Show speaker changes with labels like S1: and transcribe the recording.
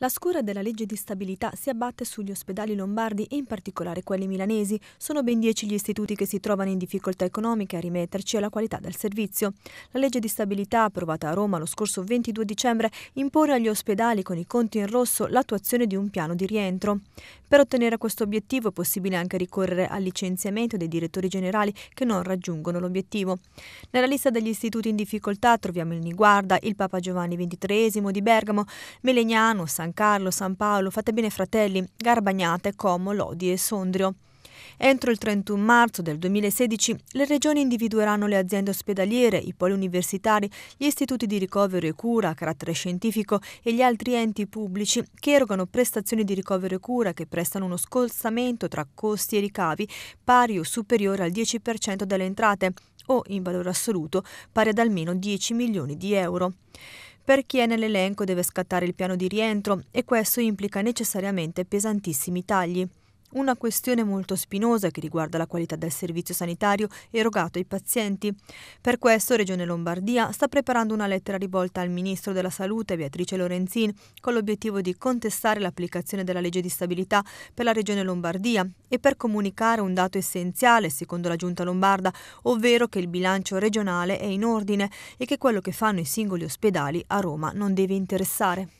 S1: La scura della legge di stabilità si abbatte sugli ospedali lombardi e in particolare quelli milanesi. Sono ben dieci gli istituti che si trovano in difficoltà economiche a rimetterci alla qualità del servizio. La legge di stabilità, approvata a Roma lo scorso 22 dicembre, impone agli ospedali con i conti in rosso l'attuazione di un piano di rientro. Per ottenere questo obiettivo è possibile anche ricorrere al licenziamento dei direttori generali che non raggiungono l'obiettivo. Nella lista degli istituti in difficoltà troviamo il Niguarda, il Papa Giovanni XXIII di Bergamo, Melegnano, San San Carlo, San Paolo, Fatebine Fratelli, Garbagnate, Como, Lodi e Sondrio. Entro il 31 marzo del 2016 le regioni individueranno le aziende ospedaliere, i poli universitari, gli istituti di ricovero e cura a carattere scientifico e gli altri enti pubblici che erogano prestazioni di ricovero e cura che prestano uno scolsamento tra costi e ricavi pari o superiore al 10% delle entrate o in valore assoluto pari ad almeno 10 milioni di euro per chi è nell'elenco deve scattare il piano di rientro e questo implica necessariamente pesantissimi tagli. Una questione molto spinosa che riguarda la qualità del servizio sanitario erogato ai pazienti. Per questo Regione Lombardia sta preparando una lettera rivolta al Ministro della Salute Beatrice Lorenzin con l'obiettivo di contestare l'applicazione della legge di stabilità per la Regione Lombardia e per comunicare un dato essenziale secondo la Giunta Lombarda, ovvero che il bilancio regionale è in ordine e che quello che fanno i singoli ospedali a Roma non deve interessare.